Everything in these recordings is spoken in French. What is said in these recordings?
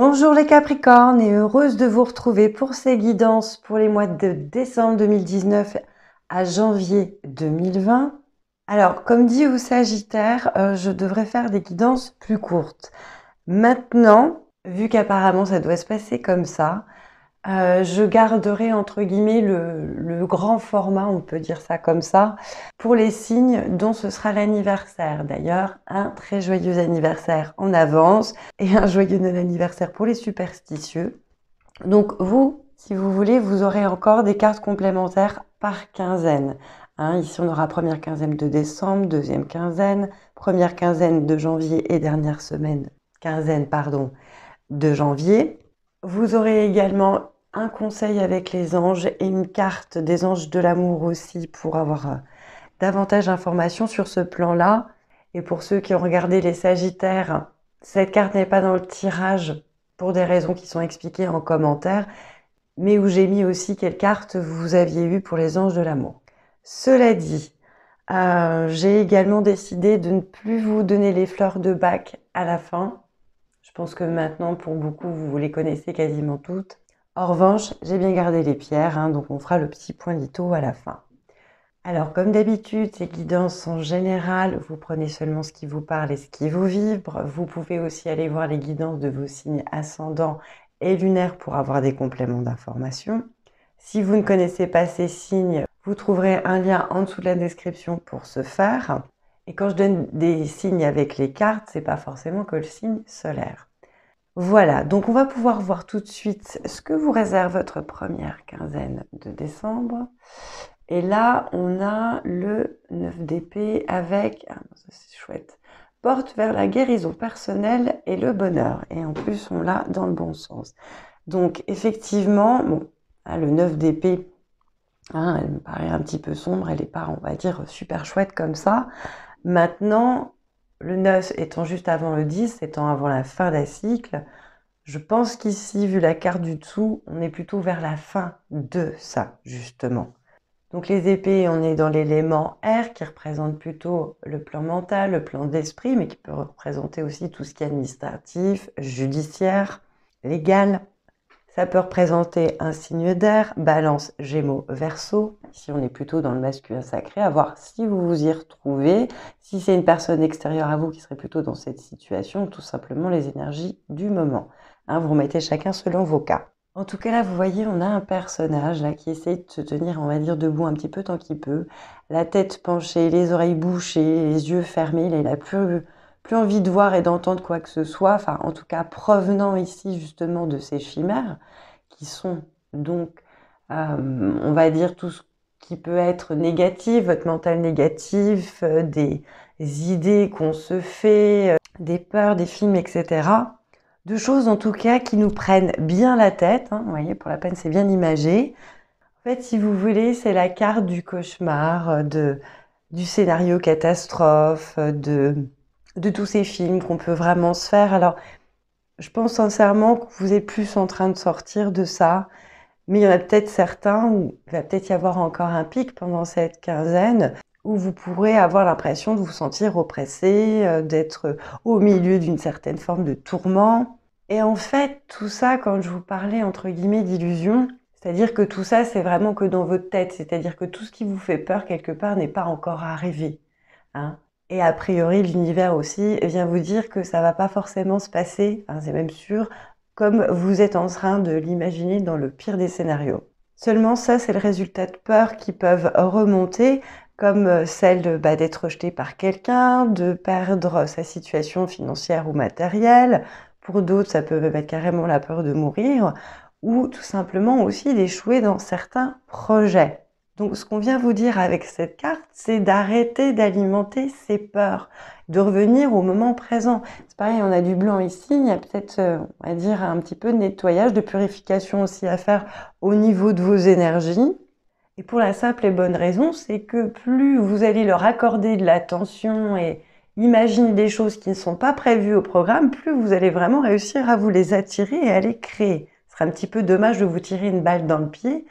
Bonjour les Capricornes et heureuse de vous retrouver pour ces guidances pour les mois de décembre 2019 à janvier 2020. Alors, comme dit au Sagittaire, euh, je devrais faire des guidances plus courtes. Maintenant, vu qu'apparemment ça doit se passer comme ça, euh, je garderai entre guillemets le, grand format, on peut dire ça comme ça, pour les signes dont ce sera l'anniversaire. D'ailleurs, un très joyeux anniversaire en avance et un joyeux anniversaire pour les superstitieux. Donc vous, si vous voulez, vous aurez encore des cartes complémentaires par quinzaine. Hein, ici, on aura première quinzaine de décembre, deuxième quinzaine, première quinzaine de janvier et dernière semaine, quinzaine, pardon, de janvier. Vous aurez également un conseil avec les anges et une carte des anges de l'amour aussi pour avoir euh, davantage d'informations sur ce plan-là. Et pour ceux qui ont regardé les Sagittaires, cette carte n'est pas dans le tirage pour des raisons qui sont expliquées en commentaire, mais où j'ai mis aussi quelle carte vous aviez eue pour les anges de l'amour. Cela dit, euh, j'ai également décidé de ne plus vous donner les fleurs de bac à la fin je pense que maintenant, pour beaucoup, vous les connaissez quasiment toutes. En revanche, j'ai bien gardé les pierres, hein, donc on fera le petit point litho à la fin. Alors, comme d'habitude, ces guidances sont générales. Vous prenez seulement ce qui vous parle et ce qui vous vibre. Vous pouvez aussi aller voir les guidances de vos signes ascendants et lunaires pour avoir des compléments d'informations. Si vous ne connaissez pas ces signes, vous trouverez un lien en dessous de la description pour ce faire. Et quand je donne des signes avec les cartes, c'est pas forcément que le signe solaire. Voilà, donc on va pouvoir voir tout de suite ce que vous réserve votre première quinzaine de décembre. Et là, on a le 9 d'épée avec, ah, c'est chouette, porte vers la guérison personnelle et le bonheur. Et en plus, on l'a dans le bon sens. Donc effectivement, ah, le 9 d'épée, hein, elle me paraît un petit peu sombre, elle n'est pas, on va dire, super chouette comme ça. Maintenant, le 9 étant juste avant le 10, étant avant la fin d'un cycle, je pense qu'ici, vu la carte du dessous, on est plutôt vers la fin de ça, justement. Donc les épées, on est dans l'élément R qui représente plutôt le plan mental, le plan d'esprit, mais qui peut représenter aussi tout ce qui est administratif, judiciaire, légal. Ça peut représenter un signe d'air, balance, gémeaux, verso. Si on est plutôt dans le masculin sacré, à voir si vous vous y retrouvez, si c'est une personne extérieure à vous qui serait plutôt dans cette situation, tout simplement les énergies du moment. Hein, vous remettez chacun selon vos cas. En tout cas, là, vous voyez, on a un personnage là, qui essaie de se tenir, on va dire, debout un petit peu tant qu'il peut. La tête penchée, les oreilles bouchées, les yeux fermés. Là, il la plus envie de voir et d'entendre quoi que ce soit, enfin en tout cas provenant ici justement de ces chimères, qui sont donc, euh, on va dire, tout ce qui peut être négatif, votre mental négatif, euh, des idées qu'on se fait, euh, des peurs, des films, etc. De choses en tout cas qui nous prennent bien la tête, hein, vous voyez, pour la peine c'est bien imagé. En fait, si vous voulez, c'est la carte du cauchemar, de, du scénario catastrophe, de de tous ces films qu'on peut vraiment se faire. Alors, je pense sincèrement que vous êtes plus en train de sortir de ça, mais il y en a peut-être certains où il va peut-être y avoir encore un pic pendant cette quinzaine où vous pourrez avoir l'impression de vous sentir oppressé, euh, d'être euh, au milieu d'une certaine forme de tourment. Et en fait, tout ça, quand je vous parlais entre guillemets d'illusion, c'est-à-dire que tout ça, c'est vraiment que dans votre tête, c'est-à-dire que tout ce qui vous fait peur quelque part n'est pas encore arrivé. Hein et a priori, l'univers aussi vient vous dire que ça va pas forcément se passer, Enfin, c'est même sûr, comme vous êtes en train de l'imaginer dans le pire des scénarios. Seulement, ça, c'est le résultat de peurs qui peuvent remonter, comme euh, celle bah, d'être rejeté par quelqu'un, de perdre sa situation financière ou matérielle. Pour d'autres, ça peut même être carrément la peur de mourir, ou tout simplement aussi d'échouer dans certains projets. Donc ce qu'on vient vous dire avec cette carte, c'est d'arrêter d'alimenter ses peurs, de revenir au moment présent. C'est pareil, on a du blanc ici, il y a peut-être, euh, on va dire, un petit peu de nettoyage, de purification aussi à faire au niveau de vos énergies. Et pour la simple et bonne raison, c'est que plus vous allez leur accorder de l'attention et imaginer des choses qui ne sont pas prévues au programme, plus vous allez vraiment réussir à vous les attirer et à les créer. Ce serait un petit peu dommage de vous tirer une balle dans le pied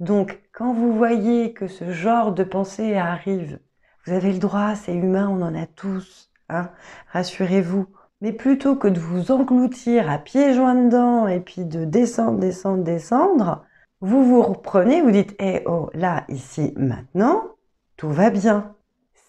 donc, quand vous voyez que ce genre de pensée arrive, vous avez le droit, c'est humain, on en a tous, hein, rassurez-vous. Mais plutôt que de vous engloutir à pieds joints dedans et puis de descendre, descendre, descendre, vous vous reprenez, vous dites, eh oh, là, ici, maintenant, tout va bien.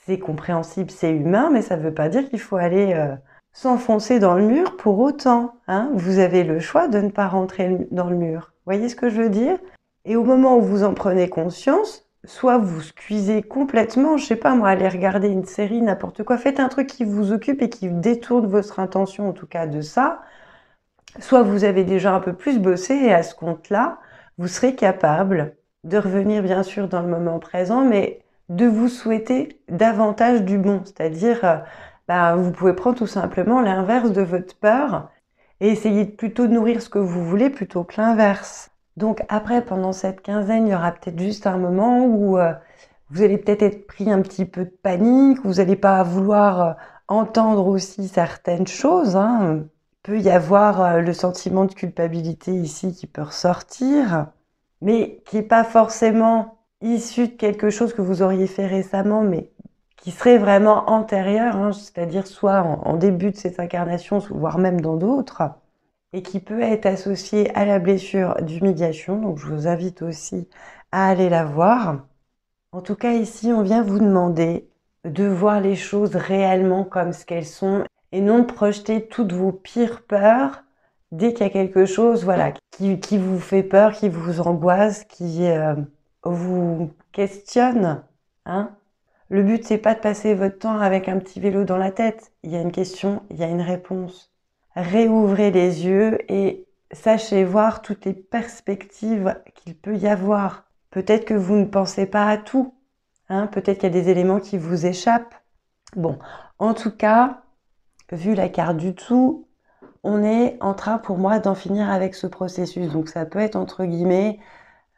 C'est compréhensible, c'est humain, mais ça ne veut pas dire qu'il faut aller euh, s'enfoncer dans le mur pour autant. Hein. Vous avez le choix de ne pas rentrer dans le mur. Vous voyez ce que je veux dire et au moment où vous en prenez conscience, soit vous cuisez complètement, je sais pas moi, allez regarder une série, n'importe quoi, faites un truc qui vous occupe et qui détourne votre intention, en tout cas de ça, soit vous avez déjà un peu plus bossé et à ce compte-là, vous serez capable de revenir bien sûr dans le moment présent, mais de vous souhaiter davantage du bon, c'est-à-dire euh, bah, vous pouvez prendre tout simplement l'inverse de votre peur et essayer plutôt de nourrir ce que vous voulez plutôt que l'inverse. Donc après, pendant cette quinzaine, il y aura peut-être juste un moment où euh, vous allez peut-être être pris un petit peu de panique, vous n'allez pas vouloir euh, entendre aussi certaines choses. Hein. Il peut y avoir euh, le sentiment de culpabilité ici qui peut ressortir, mais qui n'est pas forcément issu de quelque chose que vous auriez fait récemment, mais qui serait vraiment antérieur, hein, c'est-à-dire soit en, en début de cette incarnation, voire même dans d'autres et qui peut être associée à la blessure d'humiliation. Donc je vous invite aussi à aller la voir. En tout cas, ici, on vient vous demander de voir les choses réellement comme ce qu'elles sont et non projeter toutes vos pires peurs dès qu'il y a quelque chose voilà, qui, vous fait peur, qui vous angoisse, qui euh, vous questionne. Hein. le but, c'est pas de passer votre temps avec un petit vélo dans la tête. Il y a une question, il y a une réponse réouvrez les yeux et sachez voir toutes les perspectives qu'il peut y avoir. Peut-être que vous ne pensez pas à tout. Hein. Peut-être qu'il y a des éléments qui vous échappent. Bon, en tout cas, vu la carte du tout, on est en train pour moi d'en finir avec ce processus. Donc ça peut être entre guillemets,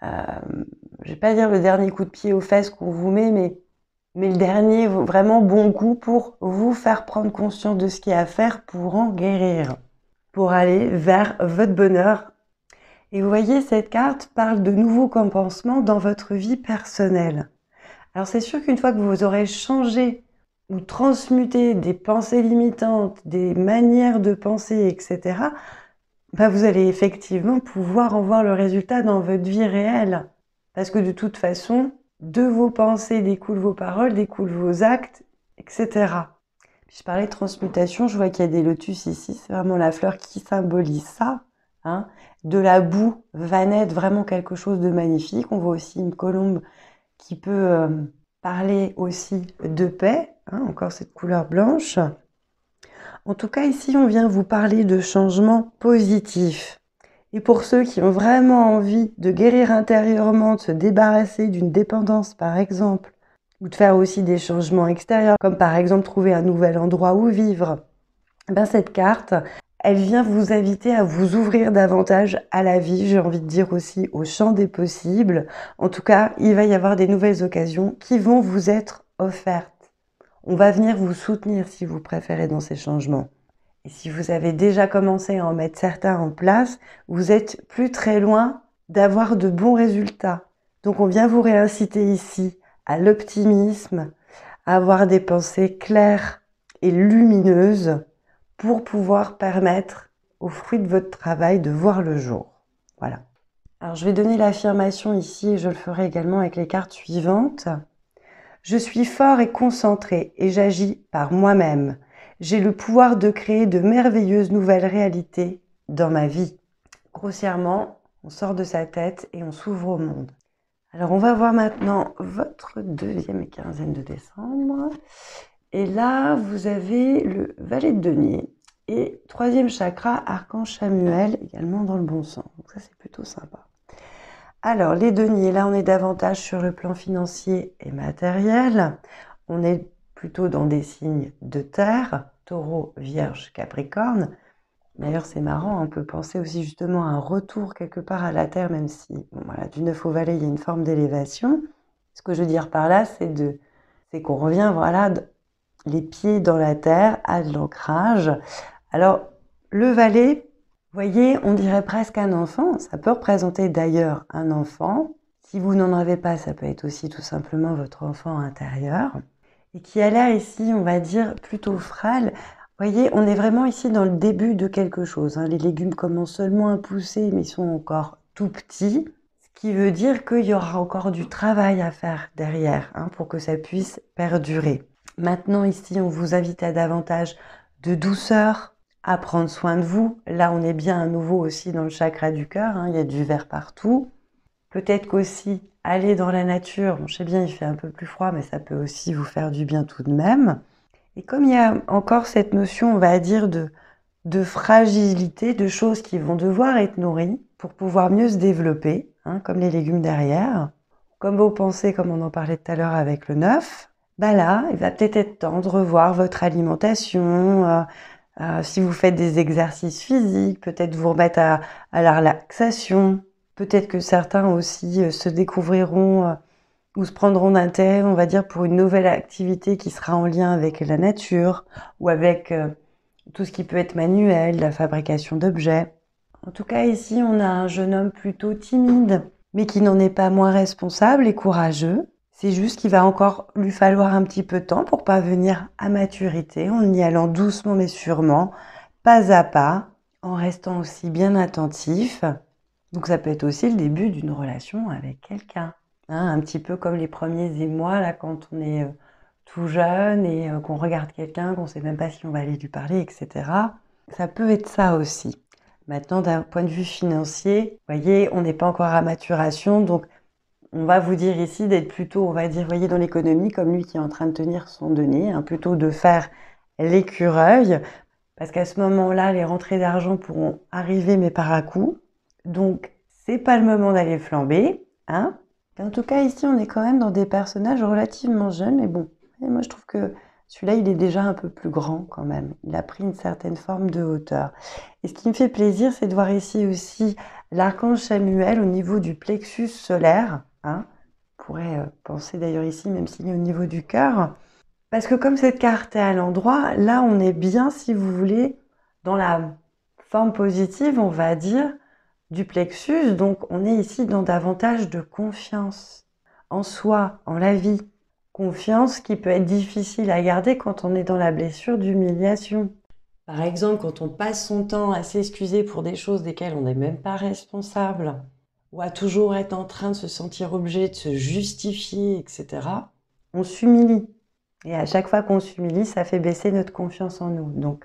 je euh, je vais pas dire le dernier coup de pied aux fesses qu'on vous met, mais mais le dernier vraiment bon coup pour vous faire prendre conscience de ce qu'il y a à faire pour en guérir, pour aller vers votre bonheur. Et vous voyez, cette carte parle de nouveaux compensements dans votre vie personnelle. Alors c'est sûr qu'une fois que vous aurez changé ou transmuté des pensées limitantes, des manières de penser, etc., bah, vous allez effectivement pouvoir en voir le résultat dans votre vie réelle. Parce que de toute façon, de vos pensées découlent vos paroles, découlent vos actes, etc. Je parlais de transmutation, je vois qu'il y a des lotus ici, c'est vraiment la fleur qui symbolise ça. Hein. De la boue vanette, vraiment quelque chose de magnifique. On voit aussi une colombe qui peut euh, parler aussi de paix, hein, encore cette couleur blanche. En tout cas, ici, on vient vous parler de changement positif. Et pour ceux qui ont vraiment envie de guérir intérieurement, de se débarrasser d'une dépendance par exemple, ou de faire aussi des changements extérieurs, comme par exemple trouver un nouvel endroit où vivre, ben cette carte, elle vient vous inviter à vous ouvrir davantage à la vie, j'ai envie de dire aussi au champ des possibles. En tout cas, il va y avoir des nouvelles occasions qui vont vous être offertes. On va venir vous soutenir si vous préférez dans ces changements. Et si vous avez déjà commencé à en mettre certains en place, vous êtes plus très loin d'avoir de bons résultats. Donc on vient vous réinciter ici à l'optimisme, à avoir des pensées claires et lumineuses pour pouvoir permettre aux fruits de votre travail de voir le jour. Voilà. Alors je vais donner l'affirmation ici et je le ferai également avec les cartes suivantes. Je suis fort et concentré et j'agis par moi-même j'ai le pouvoir de créer de merveilleuses nouvelles réalités dans ma vie. Grossièrement, on sort de sa tête et on s'ouvre au monde. Alors on va voir maintenant votre deuxième quinzaine de décembre. Et là, vous avez le valet de denier et troisième chakra, archange Samuel, également dans le bon sens. Donc ça, c'est plutôt sympa. Alors, les deniers, là, on est davantage sur le plan financier et matériel. On est plutôt dans des signes de terre, taureau, vierge, capricorne. D'ailleurs, c'est marrant, on peut penser aussi justement à un retour quelque part à la terre, même si voilà, du neuf au valet, il y a une forme d'élévation. Ce que je veux dire par là, c'est de c'est qu'on revient voilà les pieds dans la terre à de l'ancrage. Alors le valet, voyez, on dirait presque un enfant. Ça peut représenter d'ailleurs un enfant. Si vous n'en avez pas, ça peut être aussi tout simplement votre enfant intérieur et qui est là ici, on va dire, plutôt frâle. Vous voyez, on est vraiment ici dans le début de quelque chose. Hein. Les légumes commencent seulement à pousser, mais ils sont encore tout petits, ce qui veut dire qu'il y aura encore du travail à faire derrière hein, pour que ça puisse perdurer. Maintenant, ici, on vous invite à davantage de douceur, à prendre soin de vous. Là, on est bien à nouveau aussi dans le chakra du cœur, hein. il y a du vert partout. Peut-être qu'aussi aller dans la nature, bon, je sais bien il fait un peu plus froid, mais ça peut aussi vous faire du bien tout de même. Et comme il y a encore cette notion, on va dire, de, fragilité, de choses qui vont devoir être nourries pour pouvoir mieux se développer, hein, comme les légumes derrière, comme vos pensées, comme on en parlait tout à l'heure avec le neuf, bah là, il va peut-être être temps de revoir votre alimentation. Euh, euh, si vous faites des exercices physiques, peut-être vous remettre à la relaxation, Peut-être que certains aussi euh, se découvriront euh, ou se prendront d'intérêt, on va dire, pour une nouvelle activité qui sera en lien avec la nature ou avec euh, tout ce qui peut être manuel, la fabrication d'objets. En tout cas, ici, on a un jeune homme plutôt timide, mais qui n'en est pas moins responsable et courageux. C'est juste qu'il va encore lui falloir un petit peu de temps pour parvenir à maturité, en y allant doucement mais sûrement, pas à pas, en restant aussi bien attentif donc ça peut être aussi le début d'une relation avec quelqu'un. Hein, un petit peu comme les premiers émois, là, quand on est euh, tout jeune et euh, qu'on regarde quelqu'un, qu'on ne sait même pas si on va aller lui parler, etc. Ça peut être ça aussi. Maintenant, d'un point de vue financier, vous voyez, on n'est pas encore à maturation, donc on va vous dire ici d'être plutôt, on va dire, voyez, dans l'économie, comme lui qui est en train de tenir son denier, hein, plutôt de faire l'écureuil, parce qu'à ce moment-là, les rentrées d'argent pourront arriver, mais par à coup. Donc, c'est pas le moment d'aller flamber, hein En tout cas, ici, on est quand même dans des personnages relativement jeunes, mais bon, et moi je trouve que celui-là, il est déjà un peu plus grand quand même. Il a pris une certaine forme de hauteur. Et ce qui me fait plaisir, c'est de voir ici aussi l'archange Samuel au niveau du plexus solaire. Hein on pourrait euh, penser d'ailleurs ici, même s'il est au niveau du cœur. Parce que comme cette carte est à l'endroit, là, on est bien, si vous voulez, dans la forme positive, on va dire, du plexus, donc on est ici dans davantage de confiance en soi, en la vie. Confiance qui peut être difficile à garder quand on est dans la blessure d'humiliation. Par exemple, quand on passe son temps à s'excuser pour des choses desquelles on n'est même pas responsable, ou à toujours être en train de se sentir obligé de se justifier, etc., on s'humilie. Et à chaque fois qu'on s'humilie, ça fait baisser notre confiance en nous. Donc,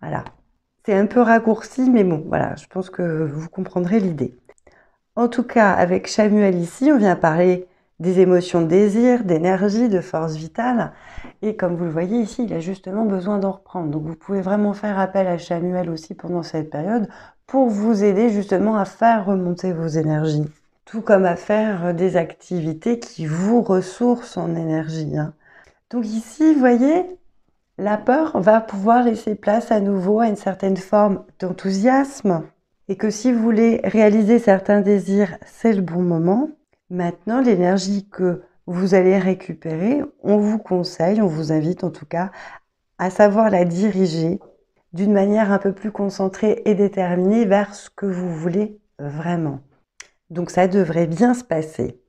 voilà, c'est un peu raccourci, mais bon, voilà, je pense que vous comprendrez l'idée. En tout cas, avec Chamuel ici, on vient parler des émotions de désir, d'énergie, de force vitale. Et comme vous le voyez ici, il a justement besoin d'en reprendre. Donc vous pouvez vraiment faire appel à Chamuel aussi pendant cette période pour vous aider justement à faire remonter vos énergies. Tout comme à faire des activités qui vous ressourcent en énergie. Hein. Donc ici, vous voyez, la peur va pouvoir laisser place à nouveau à une certaine forme d'enthousiasme et que si vous voulez réaliser certains désirs, c'est le bon moment. Maintenant, l'énergie que vous allez récupérer, on vous conseille, on vous invite en tout cas à savoir la diriger d'une manière un peu plus concentrée et déterminée vers ce que vous voulez vraiment. Donc ça devrait bien se passer.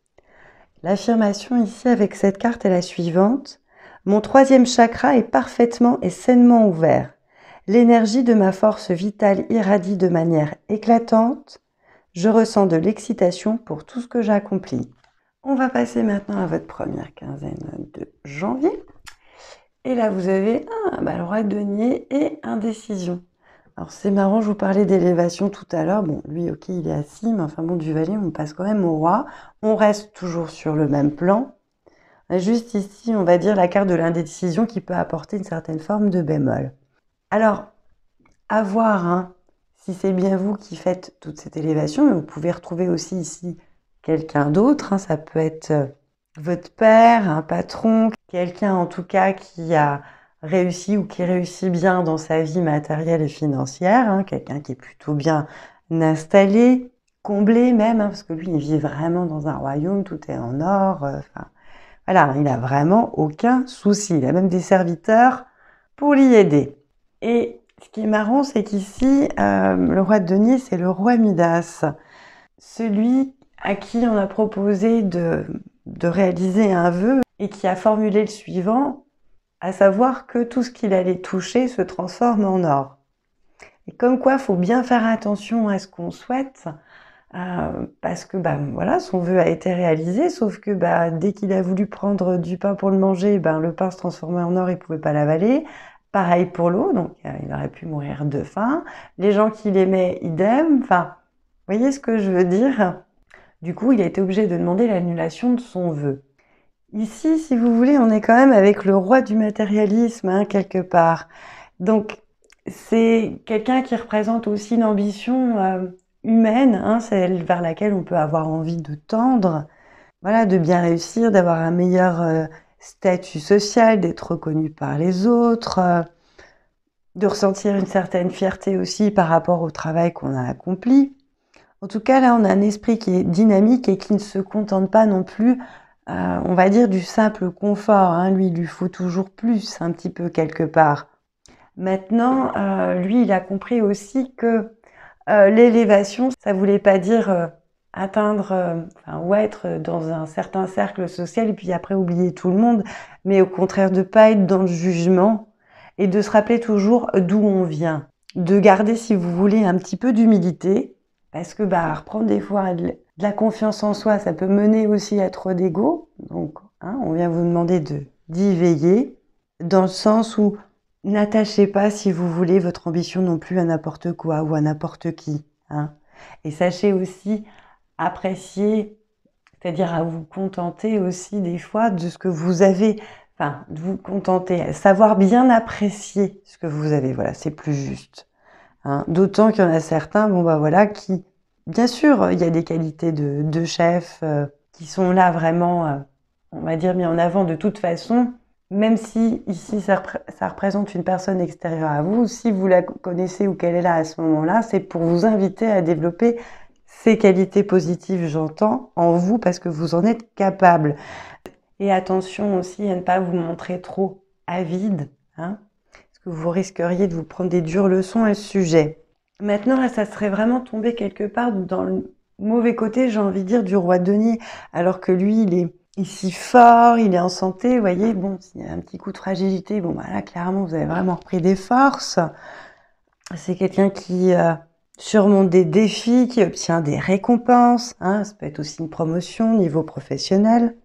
L'affirmation ici avec cette carte est la suivante. Mon troisième chakra est parfaitement et sainement ouvert. L'énergie de ma force vitale irradie de manière éclatante. Je ressens de l'excitation pour tout ce que j'accomplis. On va passer maintenant à votre première quinzaine de janvier. Et là, vous avez un de bah, denier et indécision. Alors, c'est marrant, je vous parlais d'élévation tout à l'heure. Bon, lui, ok, il est assis, mais enfin bon, du valet, on passe quand même au roi. On reste toujours sur le même plan, Juste ici, on va dire la carte de l'indécision qui peut apporter une certaine forme de bémol. Alors, à voir hein. si c'est bien vous qui faites toute cette élévation, mais vous pouvez retrouver aussi ici quelqu'un d'autre. Hein. ça peut être euh, votre père, un patron, quelqu'un en tout cas qui a réussi ou qui réussit bien dans sa vie matérielle et financière, hein. quelqu'un qui est plutôt bien installé, comblé même, parce que lui, il vit vraiment dans un royaume, tout est en or, euh, enfin, alors, il n'a vraiment aucun souci. Il a même des serviteurs pour l'y aider. Et ce qui est marrant, c'est qu'ici, euh, le roi de Denis, c'est le roi Midas, celui à qui on a proposé de, de réaliser un vœu et qui a formulé le suivant, à savoir que tout ce qu'il allait toucher se transforme en or. Et comme quoi, il faut bien faire attention à ce qu'on souhaite, euh, parce que bah, voilà, son vœu a été réalisé, sauf que bah, dès qu'il a voulu prendre du pain pour le manger, ben le pain se transformait en or, il pouvait pas l'avaler. Pareil pour l'eau, donc euh, il aurait pu mourir de faim. Les gens qu'il aimait, idem. Enfin, vous voyez ce que je veux dire Du coup, il a été obligé de demander l'annulation de son vœu. Ici, si vous voulez, on est quand même avec le roi du matérialisme, hein, quelque part. Donc, c'est quelqu'un qui représente aussi une ambition euh, humaine, hein, celle vers laquelle on peut avoir envie de tendre, voilà, de bien réussir, d'avoir un meilleur euh, statut social, d'être reconnu par les autres, euh, de ressentir une certaine fierté aussi par rapport au travail qu'on a accompli. En tout cas, là, on a un esprit qui est dynamique et qui ne se contente pas non plus, euh, on va dire, du simple confort. Hein. Lui, il lui faut toujours plus, un petit peu quelque part. Maintenant, lui, il a compris aussi que euh, l'élévation, ça voulait pas dire euh, atteindre euh, ou être dans un certain cercle social et puis après oublier tout le monde, mais au contraire de pas être dans le jugement et de se rappeler toujours d'où on vient, de garder si vous voulez un petit peu d'humilité parce que bah reprendre des fois de la confiance en soi, ça peut mener aussi à trop d'ego. Donc hein, on vient vous demander de d'y veiller dans le sens où N'attachez pas, si vous voulez, votre ambition non plus à n'importe quoi ou à n'importe qui. Hein. Et sachez aussi apprécier, c'est-à-dire à vous contenter aussi des fois de ce que vous avez. Enfin, de vous contenter, savoir bien apprécier ce que vous avez. Voilà, c'est plus juste. Hein. D'autant qu'il y en a certains, bon bah voilà, qui, bien sûr, il y a des qualités de, chef euh, qui sont là vraiment, euh, on va dire, mis en avant de toute façon, même si ici ça, représente une personne extérieure à vous, si vous la connaissez ou qu'elle est là à ce moment-là, c'est pour vous inviter à développer ces qualités positives, j'entends, en vous parce que vous en êtes capable. Et attention aussi à ne pas vous montrer trop avide, hein, parce que vous risqueriez de vous prendre des dures leçons à ce sujet. Maintenant, ça serait vraiment tombé quelque part dans le mauvais côté, j'ai envie de dire, du roi Denis, alors que lui, il est Ici fort, il est en santé, vous voyez, bon, s'il y a un petit coup de fragilité, bon, bah clairement, vous avez vraiment repris des forces. C'est quelqu'un qui euh, surmonte des défis, qui obtient des récompenses. Hein, ça peut être aussi une promotion au niveau professionnel.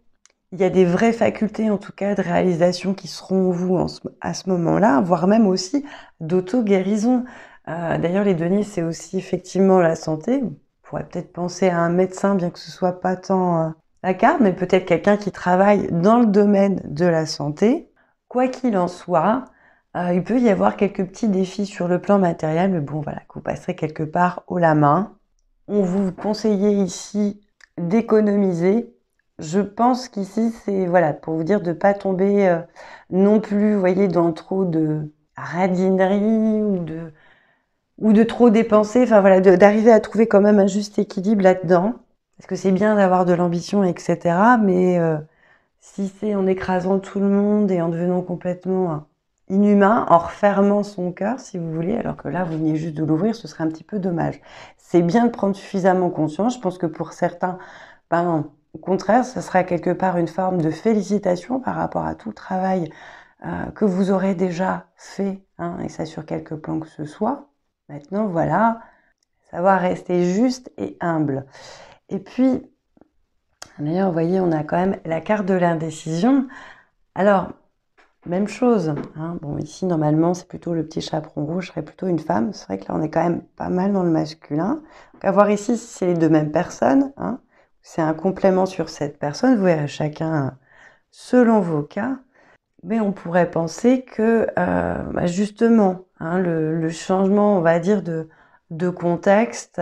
Il y a des vraies facultés, en tout cas, de réalisation qui seront en vous à ce moment-là, voire même aussi d'auto-guérison. Euh, d'ailleurs, les deniers, c'est aussi effectivement la santé. On pourrait peut-être penser à un médecin, bien que ce soit pas tant... Euh, mais peut-être quelqu'un qui travaille dans le domaine de la santé. Quoi qu'il en soit, euh, il peut y avoir quelques petits défis sur le plan matériel, mais bon, voilà, que vous passerez quelque part au la main. On vous conseillait ici d'économiser. Je pense qu'ici, c'est voilà, pour vous dire de ne pas tomber euh, non plus, voyez, dans trop de radinerie ou de, ou de trop dépenser. Enfin voilà, d'arriver à trouver quand même un juste équilibre là-dedans. Parce que c'est bien d'avoir de l'ambition, etc. Mais euh, si c'est en écrasant tout le monde et en devenant complètement euh, inhumain, en refermant son cœur, si vous voulez, alors que là, vous venez juste de l'ouvrir, ce serait un petit peu dommage. C'est bien de prendre suffisamment conscience. Je pense que pour certains, ben, au contraire, ce sera quelque part une forme de félicitation par rapport à tout travail euh, que vous aurez déjà fait, hein, et ça sur quelque plan que ce soit. Maintenant, voilà, savoir rester juste et humble. Et puis, d'ailleurs, vous voyez, on a quand même la carte de l'indécision. Alors, même chose. Hein. Bon, ici, normalement, c'est plutôt le petit chaperon rouge, serait plutôt une femme. C'est vrai que là, on est quand même pas mal dans le masculin. Donc, à voir ici si c'est les deux mêmes personnes. Hein. C'est un complément sur cette personne. Vous verrez chacun euh, selon vos cas. Mais on pourrait penser que, euh, bah, justement, hein, le, changement, on va dire, de contexte,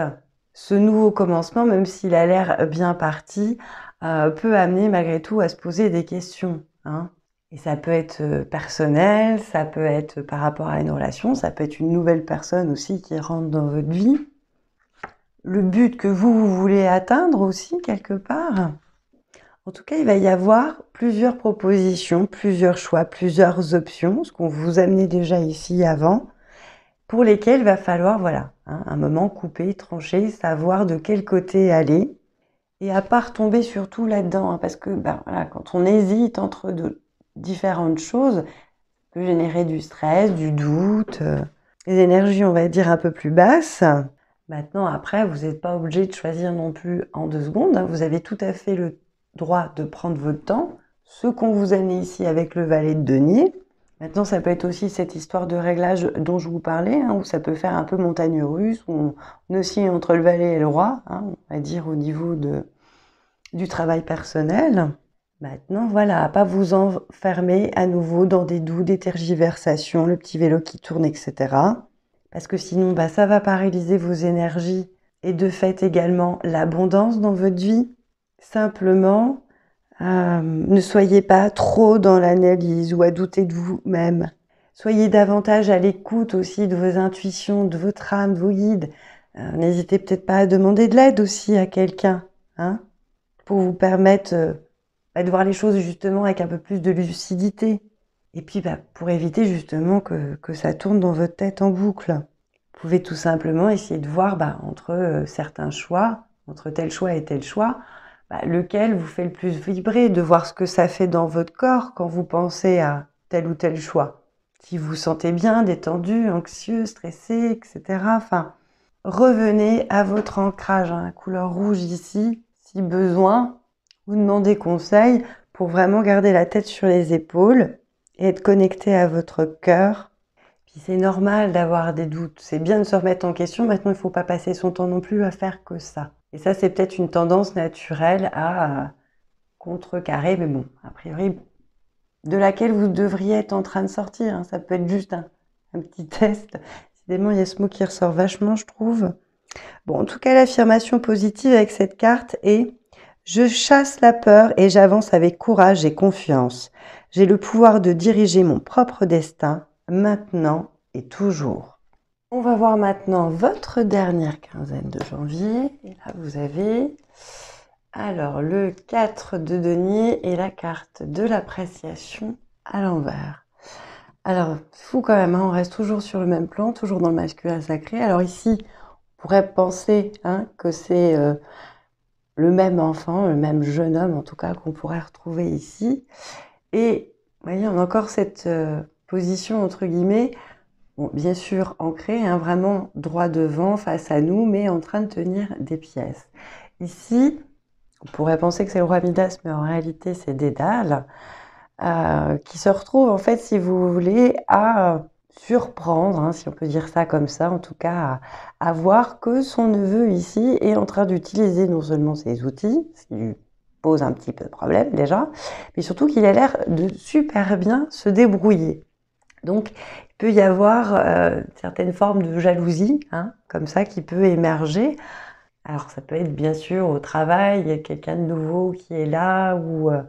ce nouveau commencement, même s'il a l'air bien parti, euh, peut amener malgré tout à se poser des questions. Hein. Et ça peut être euh, personnel, ça peut être par rapport à une relation, ça peut être une nouvelle personne aussi qui rentre dans votre vie. Le but que vous, voulez atteindre aussi quelque part. En tout cas, il va y avoir plusieurs propositions, plusieurs choix, plusieurs options, ce qu'on vous amenait déjà ici avant, pour lesquelles il va falloir voilà, Hein, un moment coupé, tranché, savoir de quel côté aller. Et à part tomber surtout là-dedans, hein, parce que ben, quand on hésite entre de différentes choses, ça peut générer du stress, du doute, euh, des énergies, on va dire, un peu plus basses. Maintenant, après, vous n'êtes pas obligé de choisir non plus en deux secondes. Hein. vous avez tout à fait le droit de prendre votre temps. Ce qu'on vous a ici avec le valet de denier, Maintenant, ça peut être aussi cette histoire de réglage dont je vous parlais, hein, où ça peut faire un peu montagne russe, où on, oscille entre le valet et le roi, hein, on va dire au niveau du travail personnel. Maintenant, voilà, à pas vous enfermer à nouveau dans des doux des tergiversations, le petit vélo qui tourne, etc. Parce que sinon, bah, ça va paralyser vos énergies et de fait également l'abondance dans votre vie. Simplement, euh, ne soyez pas trop dans l'analyse ou à douter de vous-même. Soyez davantage à l'écoute aussi de vos intuitions, de votre âme, de vos guides. Euh, n'hésitez peut-être pas à demander de l'aide aussi à quelqu'un, hein, pour vous permettre euh, bah, de voir les choses justement avec un peu plus de lucidité. Et puis bah, pour éviter justement que, ça tourne dans votre tête en boucle. Vous pouvez tout simplement essayer de voir bah, entre certains choix, entre tel choix et tel choix, bah, lequel vous fait le plus vibrer, de voir ce que ça fait dans votre corps quand vous pensez à tel ou tel choix. Si vous vous sentez bien, détendu, anxieux, stressé, etc. Enfin, revenez à votre ancrage, hein, couleur rouge ici, si besoin, vous demandez conseil pour vraiment garder la tête sur les épaules et être connecté à votre cœur. Puis c'est normal d'avoir des doutes, c'est bien de se remettre en question, maintenant il ne faut pas passer son temps non plus à faire que ça. Et ça, c'est peut-être une tendance naturelle à euh, contrecarrer, mais bon, a priori, de laquelle vous devriez être en train de sortir. Hein. Ça peut être juste un, petit test. Décidément, il y a ce mot qui ressort vachement, je trouve. Bon, en tout cas, l'affirmation positive avec cette carte est Je chasse la peur et j'avance avec courage et confiance. J'ai le pouvoir de diriger mon propre destin, maintenant et toujours. On va voir maintenant votre dernière quinzaine de janvier. Et là, vous avez alors le 4 de denier et la carte de l'appréciation à l'envers. Alors, fou quand même, hein, on reste toujours sur le même plan, toujours dans le masculin sacré. Alors ici, on pourrait penser hein, que c'est euh, le même enfant, le même jeune homme en tout cas qu'on pourrait retrouver ici. Et vous voyez, on a encore cette euh, position entre guillemets bien sûr ancré, hein, vraiment droit devant, face à nous, mais en train de tenir des pièces. Ici, on pourrait penser que c'est le roi Midas, mais en réalité c'est Dédale, euh, qui se retrouve en fait, si vous voulez, à surprendre, hein, si on peut dire ça comme ça, en tout cas, à, voir que son neveu ici est en train d'utiliser non seulement ses outils, ce qui lui pose un petit peu de problème déjà, mais surtout qu'il a l'air de super bien se débrouiller. Donc, peut y avoir euh, certaines formes de jalousie, hein, comme ça, qui peut émerger. Alors ça peut être bien sûr au travail, quelqu'un de nouveau qui est là ou euh,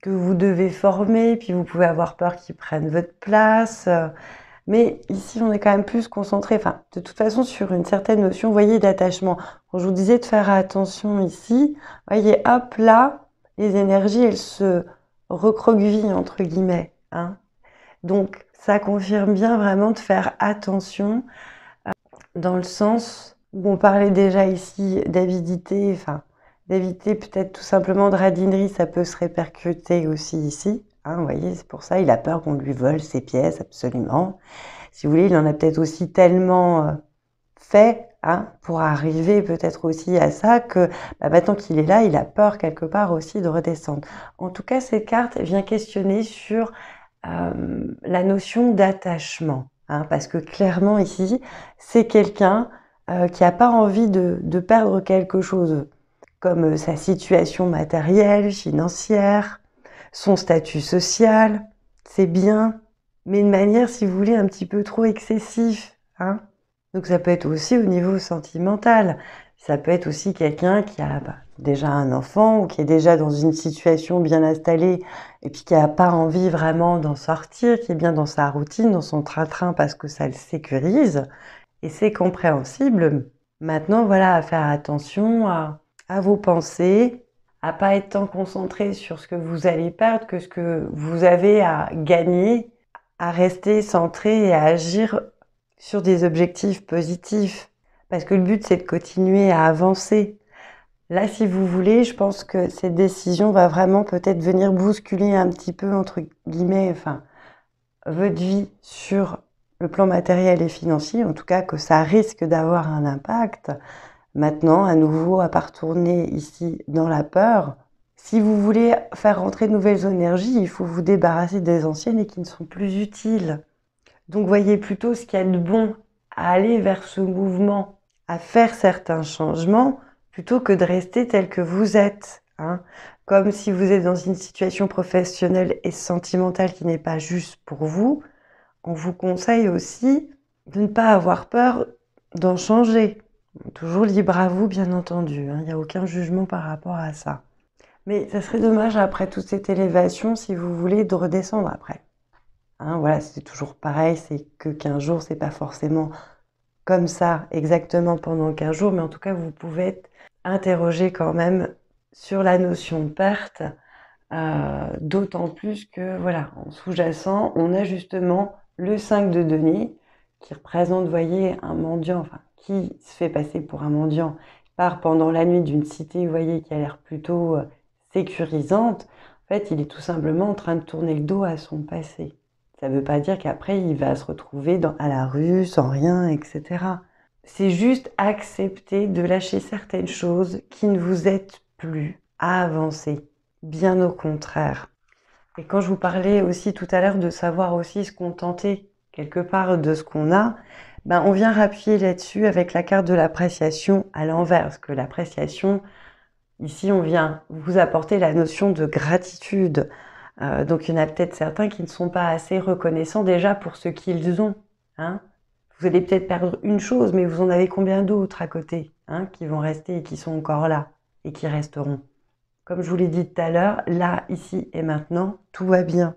que vous devez former, puis vous pouvez avoir peur qu'il prenne votre place. mais ici, on est quand même plus concentré, enfin, de toute façon, sur une certaine notion, voyez, d'attachement. Quand je vous disais de faire attention ici, voyez, hop, là, les énergies, elles se recroquevillent, entre guillemets. Hein. Donc, ça confirme bien vraiment de faire attention euh, dans le sens où on parlait déjà ici d'avidité, enfin d'éviter peut-être tout simplement de radinerie, ça peut se répercuter aussi ici. Hein, vous voyez, c'est pour ça, il a peur qu'on lui vole ses pièces, absolument. Si vous voulez, il en a peut-être aussi tellement euh, fait hein, pour arriver peut-être aussi à ça que bah, maintenant qu'il est là, il a peur quelque part aussi de redescendre. En tout cas, cette carte vient questionner sur euh, la notion d'attachement. Hein, parce que clairement ici, c'est quelqu'un euh, qui n'a pas envie de, perdre quelque chose, comme euh, sa situation matérielle, financière, son statut social, c'est bien mais de manière, si vous voulez, un petit peu trop excessive. Hein. Donc ça peut être aussi au niveau sentimental. Ça peut être aussi quelqu'un qui a bah, déjà un enfant ou qui est déjà dans une situation bien installée et puis qui n'a pas envie vraiment d'en sortir, qui est bien dans sa routine, dans son train-train parce que ça le sécurise. Et c'est compréhensible. Maintenant, voilà, à faire attention à, vos pensées, à pas être tant concentré sur ce que vous allez perdre que ce que vous avez à gagner, à rester centré et à agir sur des objectifs positifs. Parce que le but, c'est de continuer à avancer. Là, si vous voulez, je pense que cette décision va vraiment peut-être venir bousculer un petit peu, entre guillemets, enfin, votre vie sur le plan matériel et financier, en tout cas que ça risque d'avoir un impact. Maintenant, à nouveau, à part tourner ici dans la peur, si vous voulez faire rentrer de nouvelles énergies, il faut vous débarrasser des anciennes et qui ne sont plus utiles. Donc voyez plutôt ce qu'il y a de bon à aller vers ce mouvement, à faire certains changements plutôt que de rester tel que vous êtes. Hein. Comme si vous êtes dans une situation professionnelle et sentimentale qui n'est pas juste pour vous, on vous conseille aussi de ne pas avoir peur d'en changer. Toujours libre à vous, bien entendu. Hein, il n'y a aucun jugement par rapport à ça. Mais ça serait dommage après toute cette élévation, si vous voulez, de redescendre après. Hein, voilà, c'est toujours pareil, c'est que 15 jours, c'est pas forcément comme ça exactement pendant 15 jours, mais en tout cas, vous pouvez être interroger quand même sur la notion perte, euh, d'autant plus que, voilà, en sous-jacent, on a justement le 5 de Denis, qui représente, vous voyez, un mendiant, enfin, qui se fait passer pour un mendiant, part pendant la nuit d'une cité, vous voyez, qui a l'air plutôt euh, sécurisante. En fait, il est tout simplement en train de tourner le dos à son passé. Ça ne veut pas dire qu'après, il va se retrouver à la rue, sans rien, etc c'est juste accepter de lâcher certaines choses qui ne vous aident plus à avancer. Bien au contraire. Et quand je vous parlais aussi tout à l'heure de savoir aussi se contenter quelque part de ce qu'on a, ben on vient rappuyer là-dessus avec la carte de l'appréciation à l'envers. Parce que l'appréciation, ici, on vient vous apporter la notion de gratitude. Euh, donc il y en a peut-être certains qui ne sont pas assez reconnaissants déjà pour ce qu'ils ont. Hein vous allez peut-être perdre une chose, mais vous en avez combien d'autres à côté hein, qui vont rester et qui sont encore là et qui resteront Comme je vous l'ai dit tout à l'heure, là, ici et maintenant, tout va bien.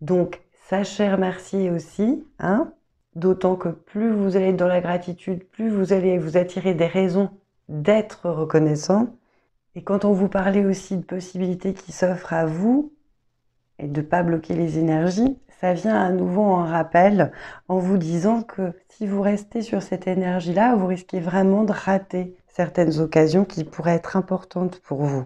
Donc, sachez remercier aussi, hein, d'autant que plus vous allez être dans la gratitude, plus vous allez vous attirer des raisons d'être reconnaissant. Et quand on vous parlait aussi de possibilités qui s'offrent à vous, et de ne pas bloquer les énergies, vient à nouveau en rappel en vous disant que si vous restez sur cette énergie-là, vous risquez vraiment de rater certaines occasions qui pourraient être importantes pour vous.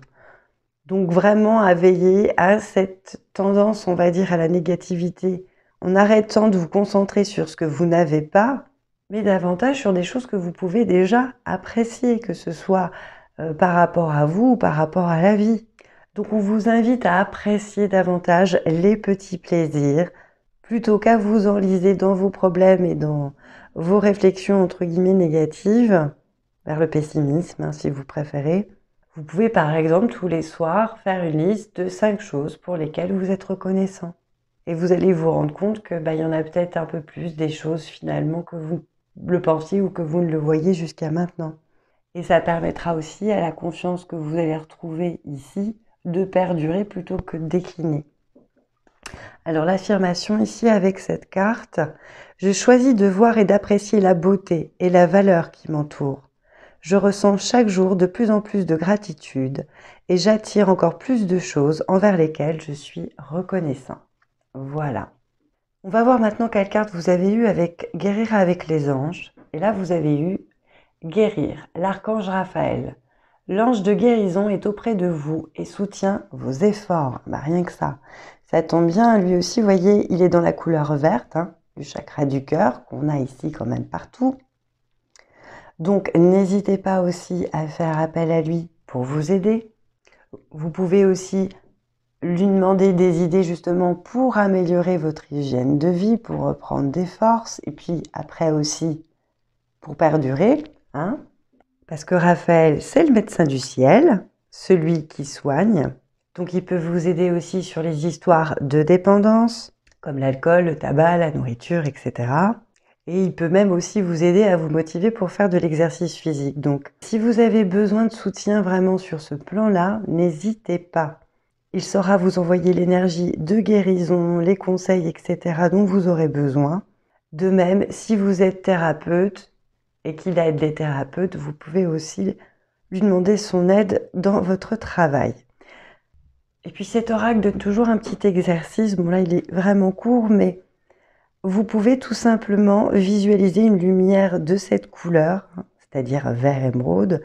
Donc vraiment à veiller à cette tendance, on va dire, à la négativité, en arrêtant de vous concentrer sur ce que vous n'avez pas, mais davantage sur des choses que vous pouvez déjà apprécier, que ce soit euh, par rapport à vous ou par rapport à la vie. Donc on vous invite à apprécier davantage les petits plaisirs, plutôt qu'à vous enliser dans vos problèmes et dans vos réflexions entre guillemets négatives, vers le pessimisme hein, si vous préférez, vous pouvez par exemple tous les soirs faire une liste de cinq choses pour lesquelles vous êtes reconnaissant. Et vous allez vous rendre compte que bah, il y en a peut-être un peu plus des choses finalement que vous le pensiez ou que vous ne le voyez jusqu'à maintenant. Et ça permettra aussi à la confiance que vous allez retrouver ici de perdurer plutôt que de décliner. Alors l'affirmation ici avec cette carte, je choisis de voir et d'apprécier la beauté et la valeur qui m'entoure. Je ressens chaque jour de plus en plus de gratitude et j'attire encore plus de choses envers lesquelles je suis reconnaissant. Voilà. On va voir maintenant quelle carte vous avez eue avec Guérir avec les anges. Et là, vous avez eu Guérir, l'archange Raphaël. L'ange de guérison est auprès de vous et soutient vos efforts. Bah, rien que ça. Ça tombe bien, lui aussi, vous voyez, il est dans la couleur verte hein, du chakra du cœur, qu'on a ici quand même partout. Donc n'hésitez pas aussi à faire appel à lui pour vous aider. Vous pouvez aussi lui demander des idées justement pour améliorer votre hygiène de vie, pour reprendre des forces, et puis après aussi pour perdurer. Hein Parce que Raphaël, c'est le médecin du ciel, celui qui soigne, donc il peut vous aider aussi sur les histoires de dépendance, comme l'alcool, le tabac, la nourriture, etc. Et il peut même aussi vous aider à vous motiver pour faire de l'exercice physique. Donc si vous avez besoin de soutien vraiment sur ce plan-là, n'hésitez pas. Il saura vous envoyer l'énergie de guérison, les conseils, etc. dont vous aurez besoin. De même, si vous êtes thérapeute et qu'il aide des thérapeutes, vous pouvez aussi lui demander son aide dans votre travail. Et puis cet oracle de toujours un petit exercice. Bon là, il est vraiment court, mais vous pouvez tout simplement visualiser une lumière de cette couleur, hein, c'est-à-dire vert émeraude,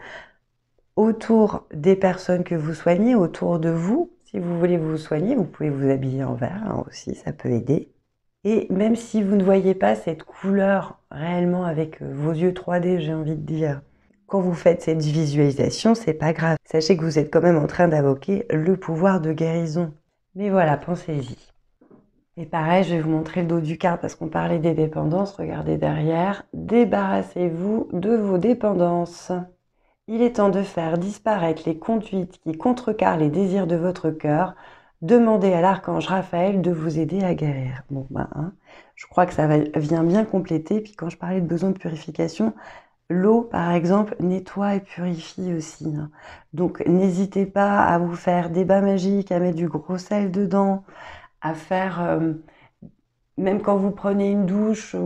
autour des personnes que vous soignez, autour de vous. Si vous voulez vous soigner, vous pouvez vous habiller en vert hein, aussi, ça peut aider. Et même si vous ne voyez pas cette couleur réellement avec euh, vos yeux 3D, j'ai envie de dire, vous faites cette visualisation, c'est pas grave. Sachez que vous êtes quand même en train d'invoquer le pouvoir de guérison. Mais voilà, pensez-y. Et pareil, je vais vous montrer le dos du quart parce qu'on parlait des dépendances. Regardez derrière. Débarrassez-vous de vos dépendances. Il est temps de faire disparaître les conduites qui contrecarrent les désirs de votre cœur. Demandez à l'archange Raphaël de vous aider à guérir. Bon, ben, je crois que ça vient bien compléter. Puis quand je parlais de besoin de purification, L'eau, par exemple, nettoie et purifie aussi. Hein. Donc, n'hésitez pas à vous faire des bains magiques, à mettre du gros sel dedans, à faire, euh, même quand vous prenez une douche ou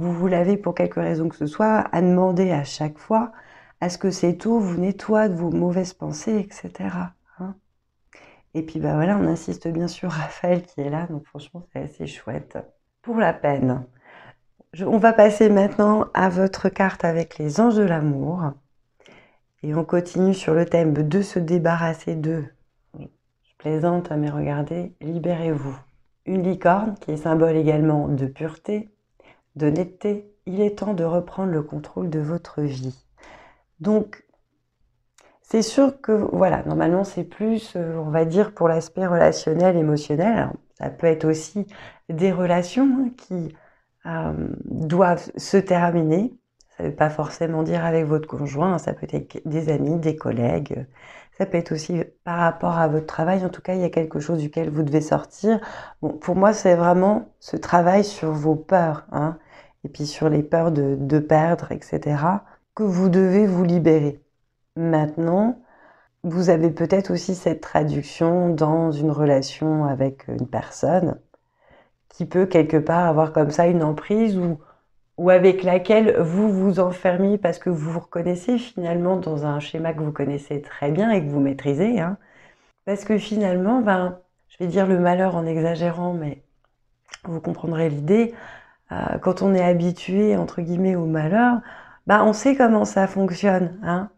vous vous lavez pour quelque raison que ce soit, à demander à chaque fois à ce que cette eau vous nettoie de vos mauvaises pensées, etc. Hein. et puis, bah voilà, on insiste bien sûr Raphaël qui est là, donc franchement, c'est assez chouette. Pour la peine, on va passer maintenant à votre carte avec les anges de l'amour. Et on continue sur le thème de se débarrasser d'eux. Je plaisante, hein, mais regardez, libérez-vous. Une licorne qui est symbole également de pureté, d'honnêteté. Il est temps de reprendre le contrôle de votre vie. Donc, c'est sûr que, voilà, normalement c'est plus, euh, on va dire, pour l'aspect relationnel, émotionnel. ça peut être aussi des relations hein, qui euh, doivent se terminer. Ça ne veut pas forcément dire avec votre conjoint, hein, ça peut être des amis, des collègues, ça peut être aussi par rapport à votre travail. En tout cas, il y a quelque chose duquel vous devez sortir. Bon, pour moi, c'est vraiment ce travail sur vos peurs, hein, et puis sur les peurs de perdre, etc., que vous devez vous libérer. Maintenant, vous avez peut-être aussi cette traduction dans une relation avec une personne qui peut quelque part avoir comme ça une emprise ou, ou avec laquelle vous vous enfermiez parce que vous vous reconnaissez finalement dans un schéma que vous connaissez très bien et que vous maîtrisez. Hein. Parce que finalement, ben, je vais dire le malheur en exagérant, mais vous comprendrez l'idée. Euh, quand on est habitué, entre guillemets, au malheur, ben, on sait comment ça fonctionne. Hein.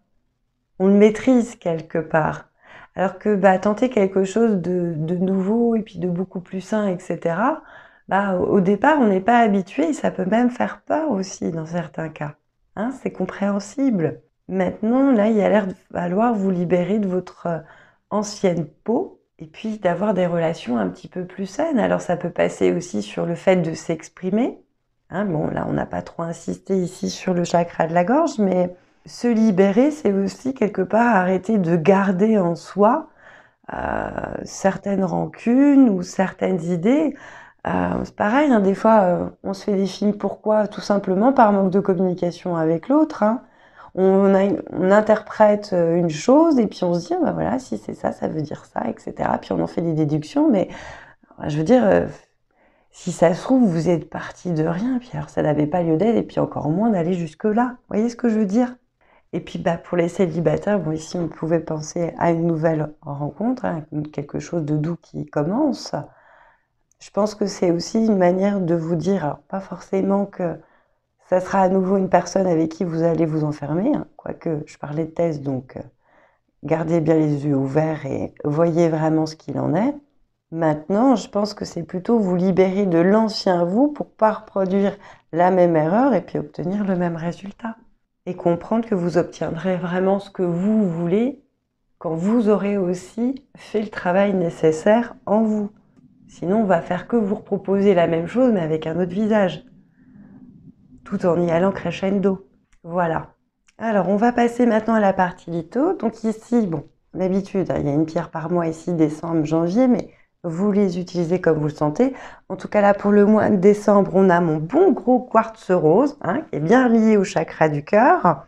On le maîtrise quelque part. Alors que bah, tenter quelque chose de, de nouveau et puis de beaucoup plus sain, etc., bah, au départ, on n'est pas habitué, et ça peut même faire peur aussi dans certains cas. Hein, c'est compréhensible. Maintenant, là, il a l'air de falloir vous libérer de votre euh, ancienne peau et puis d'avoir des relations un petit peu plus saines. Alors ça peut passer aussi sur le fait de s'exprimer. Hein, bon, là, on n'a pas trop insisté ici sur le chakra de la gorge, mais se libérer, c'est aussi quelque part arrêter de garder en soi euh, certaines rancunes ou certaines idées. Euh, c'est pareil, hein, des fois, euh, on se fait des films pourquoi Tout simplement par manque de communication avec l'autre. Hein. On, interprète euh, une chose et puis on se dit, bah, voilà, si c'est ça, ça veut dire ça, etc. Puis on en fait des déductions, mais je veux dire, si ça se trouve, vous êtes parti de rien, puis alors ça n'avait pas lieu d'être, et puis encore moins d'aller jusque-là. Vous voyez ce que je veux dire et puis bah, pour les célibataires, bon, ici on pouvait penser à une nouvelle rencontre, hein, quelque chose de doux qui commence je pense que c'est aussi une manière de vous dire, pas forcément que ça sera à nouveau une personne avec qui vous allez vous enfermer, hein, quoique je parlais de thèse, donc euh, gardez bien les yeux ouverts et voyez vraiment ce qu'il en est. Maintenant, je pense que c'est plutôt vous libérer de l'ancien vous pour pas reproduire la même erreur et puis obtenir le même résultat. Et comprendre que vous obtiendrez vraiment ce que vous voulez quand vous aurez aussi fait le travail nécessaire en vous. Sinon, on va faire que vous reproposer la même chose, mais avec un autre visage, tout en y allant crescendo. Voilà. Alors, on va passer maintenant à la partie litho. Donc ici, bon, d'habitude, hein, il y a une pierre par mois ici, décembre, janvier, mais vous les utilisez comme vous le sentez. En tout cas, là, pour le mois de décembre, on a mon bon gros quartz rose, hein, qui est bien lié au chakra du cœur,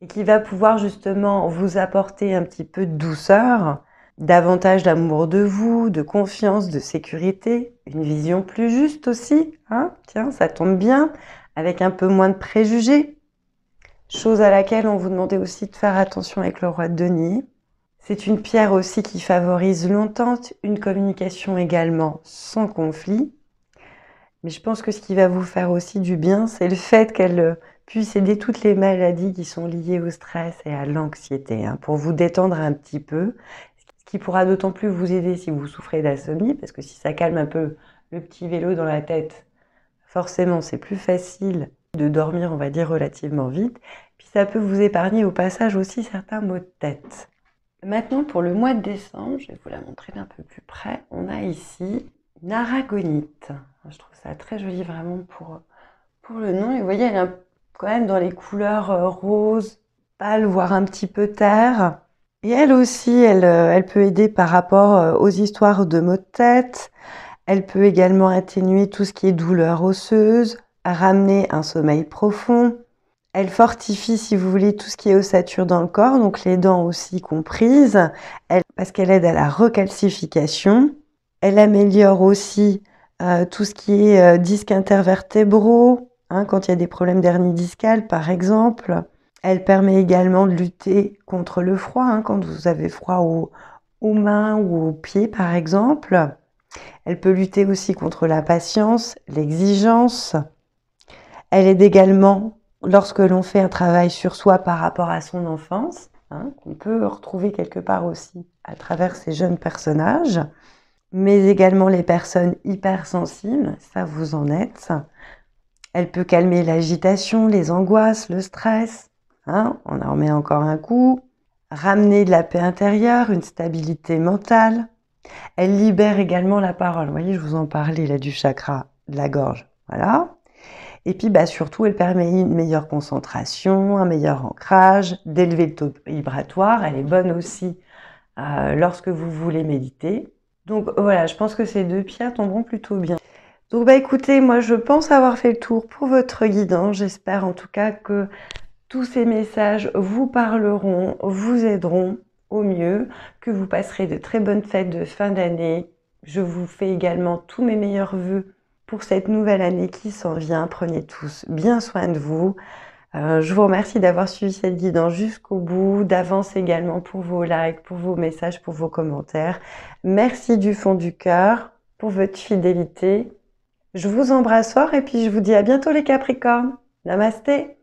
et qui va pouvoir justement vous apporter un petit peu de douceur, davantage d'amour de vous, de confiance, de sécurité, une vision plus juste aussi. Hein. Tiens, ça tombe bien, avec un peu moins de préjugés. Chose à laquelle on vous demandait aussi de faire attention avec le roi de Denis. C'est une pierre aussi qui favorise l'entente, une communication également sans conflit. Mais je pense que ce qui va vous faire aussi du bien, c'est le fait qu'elle euh, puisse aider toutes les maladies qui sont liées au stress et à l'anxiété, hein, pour vous détendre un petit peu qui pourra d'autant plus vous aider si vous souffrez d'insomnie, parce que si ça calme un peu le petit vélo dans la tête, forcément c'est plus facile de dormir, on va dire, relativement vite. Puis ça peut vous épargner au passage aussi certains maux de tête. Maintenant, pour le mois de décembre, je vais vous la montrer d'un peu plus près, on a ici Naragonite. Je trouve ça très joli vraiment pour, pour le nom. Et vous voyez, elle est quand même dans les couleurs euh, roses, pâle, voire un petit peu terre. Et elle aussi, euh, elle, peut aider par rapport euh, aux histoires de maux de tête. Elle peut également atténuer tout ce qui est douleur osseuse, ramener un sommeil profond. Elle fortifie, si vous voulez, tout ce qui est ossature dans le corps, donc les dents aussi comprises, parce qu'elle aide à la recalcification. Elle améliore aussi euh, tout ce qui est disques intervertébraux, hein, quand il y a des problèmes d'hernie discale, par exemple. Elle permet également de lutter contre le froid, hein, quand vous avez froid aux, mains ou aux pieds par exemple. Elle peut lutter aussi contre la patience, l'exigence. Elle aide également lorsque l'on fait un travail sur soi par rapport à son enfance, hein, qu'on peut retrouver quelque part aussi à travers ces jeunes personnages, mais également les personnes hypersensibles, ça vous en êtes. Elle peut calmer l'agitation, les angoisses, le stress. Hein, on en remet encore un coup. Ramener de la paix intérieure, une stabilité mentale. Elle libère également la parole. Vous voyez, je vous en parlais là du chakra de la gorge. Voilà. Et puis bah, surtout, elle permet une meilleure concentration, un meilleur ancrage, d'élever le taux vibratoire. Elle est bonne aussi euh, lorsque vous voulez méditer. Donc voilà, je pense que ces deux pierres tomberont plutôt bien. Donc bah écoutez, moi je pense avoir fait le tour pour votre guidance. J'espère en tout cas que tous ces messages vous parleront, vous aideront au mieux, que vous passerez de très bonnes fêtes de fin d'année. Je vous fais également tous mes meilleurs voeux pour cette nouvelle année qui s'en vient. Prenez tous bien soin de vous. Euh, je vous remercie d'avoir suivi cette guidance jusqu'au bout, d'avance également pour vos likes, pour vos messages, pour vos commentaires. Merci du fond du cœur pour votre fidélité. Je vous embrasse fort et puis je vous dis à bientôt les Capricornes. Namasté